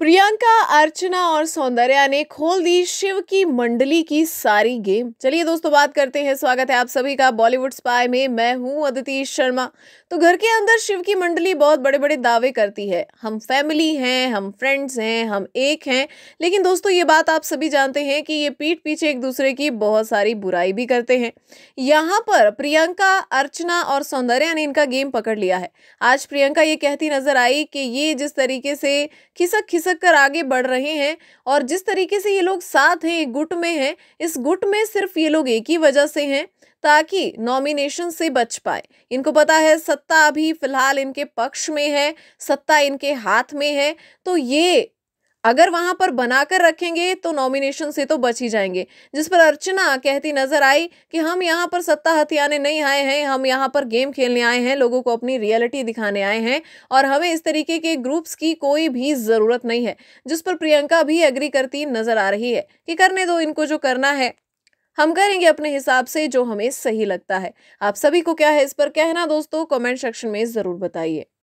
प्रियंका अर्चना और सौंदर्या ने खोल दी शिव की मंडली की सारी गेम चलिए दोस्तों बात करते हैं स्वागत है आप सभी का बॉलीवुड स्पाई में मैं हूं अदिति शर्मा तो घर के अंदर शिव की मंडली बहुत बड़े बड़े दावे करती है हम फैमिली हैं हम फ्रेंड्स हैं हम एक हैं लेकिन दोस्तों ये बात आप सभी जानते हैं कि ये पीठ पीछे एक दूसरे की बहुत सारी बुराई भी करते हैं यहाँ पर प्रियंका अर्चना और सौंदर्या ने इनका गेम पकड़ लिया है आज प्रियंका ये कहती नजर आई कि ये जिस तरीके से खिसक खिसक खिसक कर आगे बढ़ रहे हैं और जिस तरीके से ये लोग साथ हैं गुट में हैं इस गुट में सिर्फ ये लोग एक ही वजह से हैं ताकि नॉमिनेशन से बच पाए इनको पता है सत्ता अभी फिलहाल इनके पक्ष में है सत्ता इनके हाथ में है तो ये अगर वहां पर बनाकर रखेंगे तो नॉमिनेशन से तो बच ही जाएंगे जिस पर अर्चना कहती नजर आई कि हम यहाँ पर सत्ता हथियाने नहीं आए हैं हम यहाँ पर गेम खेलने आए हैं लोगों को अपनी रियलिटी दिखाने आए हैं और हमें इस तरीके के ग्रुप्स की कोई भी ज़रूरत नहीं है जिस पर प्रियंका भी एग्री करती नजर आ रही है कि करने दो इनको जो करना है हम करेंगे अपने हिसाब से जो हमें सही लगता है आप सभी को क्या है इस पर कहना दोस्तों कमेंट सेक्शन में ज़रूर बताइए